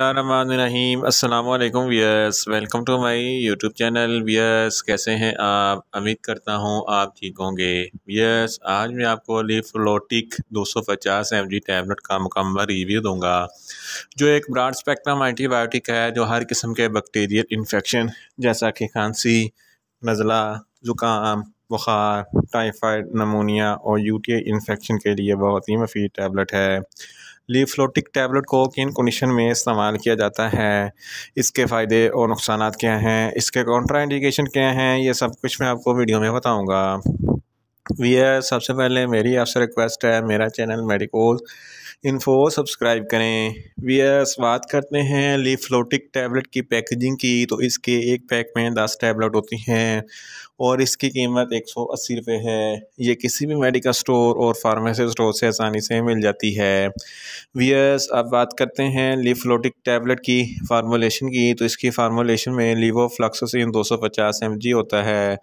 रहीम अस्सलाम वालेकुम viewers welcome to my YouTube channel viewers कैसे हैं आप उम्मीद करता हूं आप ठीक होंगे वियर्स आज मैं आपको पचास 250 जी टैबलेट का मुकम्मल रिव्यू दूंगा जो एक ब्राड स्पेक्ट्रम एंटीबायोटिक है जो हर किस्म के बैक्टीरियल इन्फेक्शन जैसा कि खांसी नज़ला ज़ुकाम बुखार टाइफाइड नमोनिया और यूटीआई इन्फेक्शन के लिए बहुत ही मफीद टैबलेट है लीफ्लोटिक टैबलेट को किन कंडीशन में इस्तेमाल किया जाता है इसके फ़ायदे और नुकसान क्या हैं इसके कॉन्ट्रा इंडिकेशन क्या हैं ये सब कुछ मैं आपको वीडियो में बताऊँगा वीयर सबसे पहले मेरी आपसे रिक्वेस्ट है मेरा चैनल मेडिकोज इन्फो सब्सक्राइब करें वीयर्स बात करते हैं लीफ्लोटिक टैबलेट की पैकेजिंग की तो इसके एक पैक में दस टैबलेट होती हैं और इसकी कीमत एक सौ अस्सी रुपये है ये किसी भी मेडिकल स्टोर और फार्मेसी स्टोर से आसानी से मिल जाती है वीयर्स अब बात करते हैं लीफ्लोटिक टैबलेट की फार्मोलेशन की तो इसकी फार्मोलेशन में लीवो फ्लक्सोसिन दो सौ पचास एम जी होता है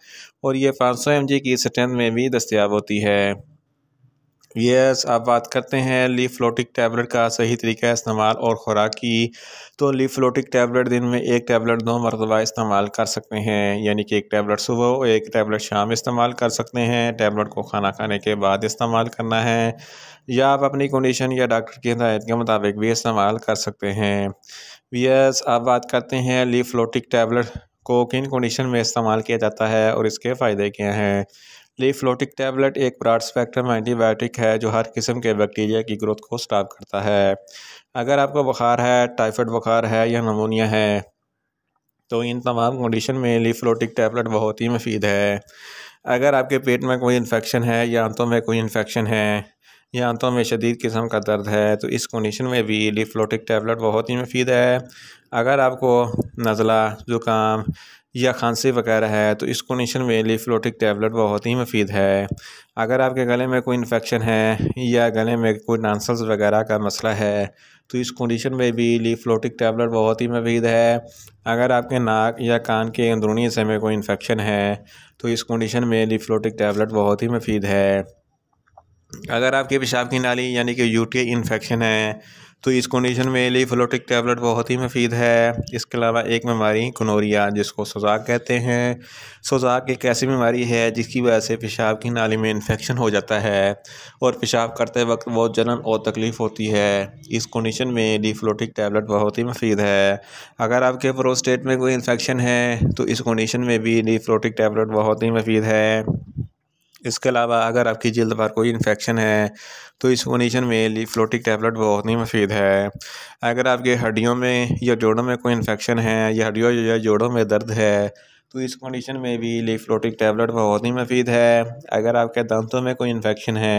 और ये पाँच सौ एम जी की स्ट्रेंथ में भी दस्तियाब होती है यस आप बात करते हैं ली फ्लोटिक टैबलेट का सही तरीका इस्तेमाल और ख़ुराक की तो ली फ्लोटिक टैबलेट दिन में एक टैबलेट दो मरतबा इस्तेमाल कर सकते हैं यानी कि एक टैबलेट सुबह और एक टैबलेट शाम इस्तेमाल कर सकते हैं टैबलेट को खाना खाने के बाद इस्तेमाल करना है या आप अपनी कंडीशन या डॉक्टर की हदायत के मुताबिक भी इस्तेमाल कर सकते हैं यस आप बात करते हैं ली फ्लोटिक टैबलेट को किन कंडीशन में इस्तेमाल किया जाता है और इसके फ़ायदे क्या हैं लीफलोटिक टैबलेट एक ब्राड स्पेक्ट्रम एंटीबायोटिक है जो हर किस्म के बैक्टीरिया की ग्रोथ को स्टॉप करता है अगर आपको बुखार है टाइफाइड बुखार है या नमोनिया है तो इन तमाम कंडीशन में लीफलोटिक टैबलेट बहुत ही मफीद है अगर आपके पेट में कोई इन्फेक्शन है या आंतों में कोई इन्फेक्शन है या आंतों में शदीद किस्म का दर्द है तो इस कंडीशन में भी लिफ्लोटिक टैबलेट बहुत ही मुफीद है अगर आपको नज़ला ज़ुकाम या खांसी वगैरह है तो इस कंडीशन में लिफ्लोटिक टैबलेट बहुत ही मुफीद है अगर आपके गले में कोई इन्फेक्शन है या गले में कोई नानसल्स वगैरह का मसला है तो इस कंडीशन में भी लिफ्लोटिक टैबलेट बहुत ही मुफीद है अगर आपके नाक या कान के अंदरूनी हिस्से में कोई इन्फेक्शन है तो इस कंडीशन में लिफ्लोटिक टैबलेट बहुत ही मुफीद है अगर आपके पेशाब की नाली यानी कि यूटीआई इन्फेक्शन है तो इस कंडीशन में लीफलोटिक टैबलेट बहुत ही मुफीद है इसके अलावा एक बीमारी कनोरिया जिसको सजाक कहते हैं सजाक एक ऐसी बीमारी है जिसकी वजह से पेशाब की नाली में इन्फेक्शन हो जाता है और पेशाब करते वक्त बहुत जलन और तकलीफ़ होती है इस कंडीशन में लीफलोटिक टैबलेट बहुत ही मुफीद है अगर आपके प्रोस्टेट में कोई इन्फेक्शन है तो इस कंडीशन में भी लीफलोटिक टैबलेट बहुत ही मुफीद है इसके अलावा अगर आपकी जल्द पर कोई इन्फेक्शन है तो इस कंडीशन में लिफ्लोटिक टैबलेट बहुत ही मुफीद है अगर आपके हड्डियों में या जोड़ों में कोई इन्फेक्शन है या हड्डियों या जोड़ों में दर्द है तो इस कंडीशन में भी लिफ्लोटिक टैबलेट बहुत ही मुफीद है अगर आपके दांतों में कोई इन्फेक्शन है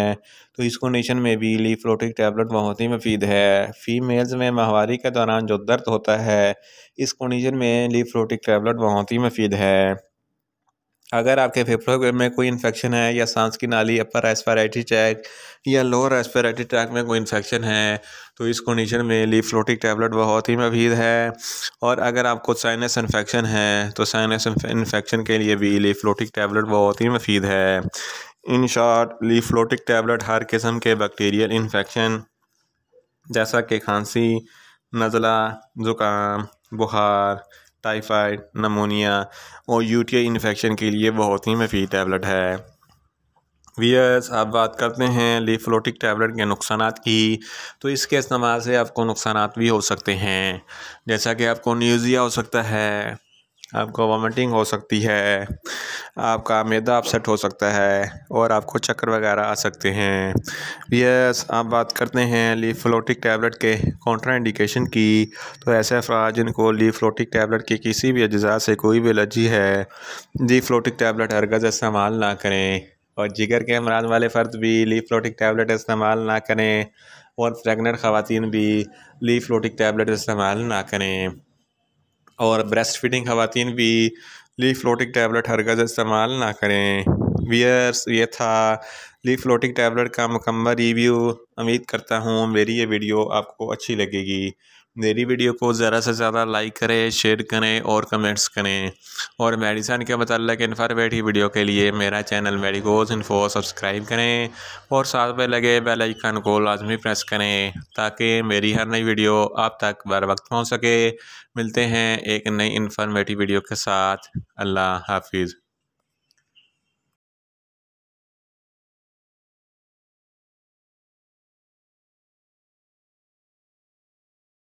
तो इस कंडीशन में भी लिफ्लोटिक टैबलेट बहुत ही मुफीद है फीमेल्स में माहवारी के दौरान जो दर्द होता है इस कंडीशन में लिफ्लोटिक टैबलेट बहुत ही मुफीद है अगर आपके फेफड़ों में कोई इन्फेक्शन है या सांस की नाली अपर रेस्पायरेटरी ट्रैक या लोअर रेस्पायरेटरी ट्रैक में कोई इन्फेक्शन है तो इस कंडीशन में लीफ्लोटिक टैबलेट बहुत ही मफीद है और अगर आपको साइनस इन्फेक्शन है तो साइनस इन्फेक्शन के लिए भी लीफ्लोटिक टैबलेट बहुत ही मफीद है इन शॉर्ट लीफ्लोटिक टैबलेट हर किस्म के बैक्टीरियल इन्फेक्शन जैसा कि खांसी नज़ला ज़ुकाम बुखार टाइफाइड नमोनिया और यूटीआई इन्फेक्शन के लिए बहुत ही मफी टैबलेट है वीयर्स आप बात करते हैं लिफलोटिक टैबलेट के नुकसान की तो इसके इस्तेमाल से आपको नुकसान भी हो सकते हैं जैसा कि आपको न्यूज़िया हो सकता है आपको वॉमिटिंग हो सकती है आपका मैदा अपसेट हो सकता है और आपको चक्कर वगैरह आ सकते हैं यस आप बात करते हैं ली फ्लोटिक टैबलेट के कॉन्ट्रा इंडिकेशन की तो ऐसे अफराज जिनको ली फ्लोटिक टैबलेट के किसी भी अज्जा से कोई भी एलर्जी है ली फ्लोटिक टैबलेट हरगज़ इस्तेमाल ना करें और जिगर के अमराज वाले फ़र्द भी ली फ्लोटिक टैबलेट इस्तेमाल ना करें और प्रेगनेंट ख़वान भी ली फ्लोटिक टैबलेट इस्तेमाल ना करें और ब्रेस्ट फीडिंग खवतिन भी लीफ फ्लोटिंग टैबलेट हरगज़ इस्तेमाल ना करें वियर्स ये था लीफ फ्लोटिंग टैबलेट का मुकम्मल रिव्यू उम्मीद करता हूँ मेरी ये वीडियो आपको अच्छी लगेगी मेरी वीडियो को ज़्यादा से ज़्यादा लाइक करें शेयर करें और कमेंट्स करें और मेडिसन के मतलब इन्फॉर्मेटिव वीडियो के लिए मेरा चैनल मेडिकोज इन्फो सब्सक्राइब करें और साथ में लगे बेल आइकन को लाजमी प्रेस करें ताकि मेरी हर नई वीडियो आप तक बर वक्त पहुँच सके मिलते हैं एक नई इन्फॉर्मेटिव वीडियो के साथ अल्लाह हाफिज़